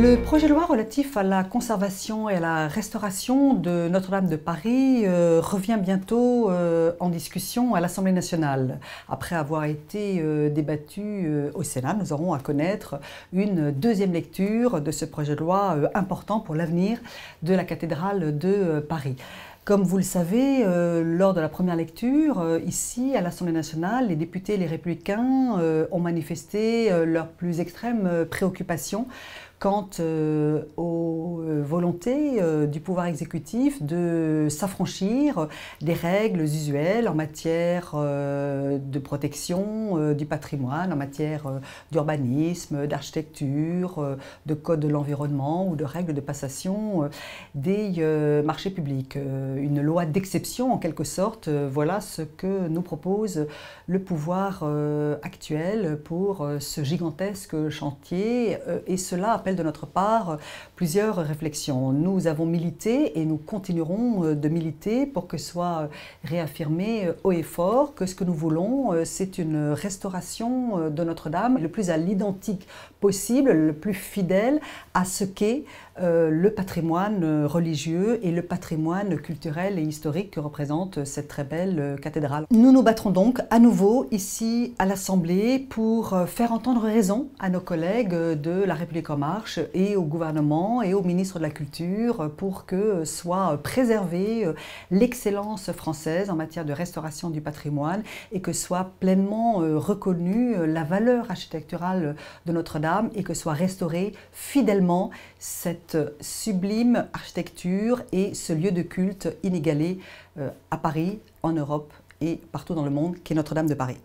Le projet de loi relatif à la conservation et à la restauration de Notre-Dame de Paris euh, revient bientôt euh, en discussion à l'Assemblée nationale. Après avoir été euh, débattu au Sénat, nous aurons à connaître une deuxième lecture de ce projet de loi important pour l'avenir de la cathédrale de Paris. Comme vous le savez, lors de la première lecture, ici à l'Assemblée nationale, les députés les républicains ont manifesté leur plus extrême préoccupation quant euh, aux euh, volontés euh, du pouvoir exécutif de s'affranchir des règles usuelles en matière de protection du patrimoine, en matière d'urbanisme, d'architecture, de code de l'environnement ou de règles de passation des marchés publics. une loi d'exception en quelque sorte, voilà ce que nous propose le pouvoir actuel pour ce gigantesque chantier et cela appelle de notre part euh, plusieurs réflexions. Nous avons milité et nous continuerons euh, de militer pour que soit euh, réaffirmé haut et fort que ce que nous voulons, c'est une restauration de Notre-Dame le plus à l'identique possible, le plus fidèle à ce qu'est euh, le patrimoine religieux et le patrimoine culturel et historique que représente cette très belle euh, cathédrale. Nous nous battrons donc à nouveau ici à l'Assemblée pour euh, faire entendre raison à nos collègues de La République en marche et au gouvernement et au ministre de la Culture pour que soit préservée l'excellence française en matière de restauration du patrimoine et que soit pleinement reconnue la valeur architecturale de Notre-Dame et que soit restaurée fidèlement cette sublime architecture et ce lieu de culte inégalé euh, à Paris, en Europe et partout dans le monde, qui est Notre-Dame de Paris.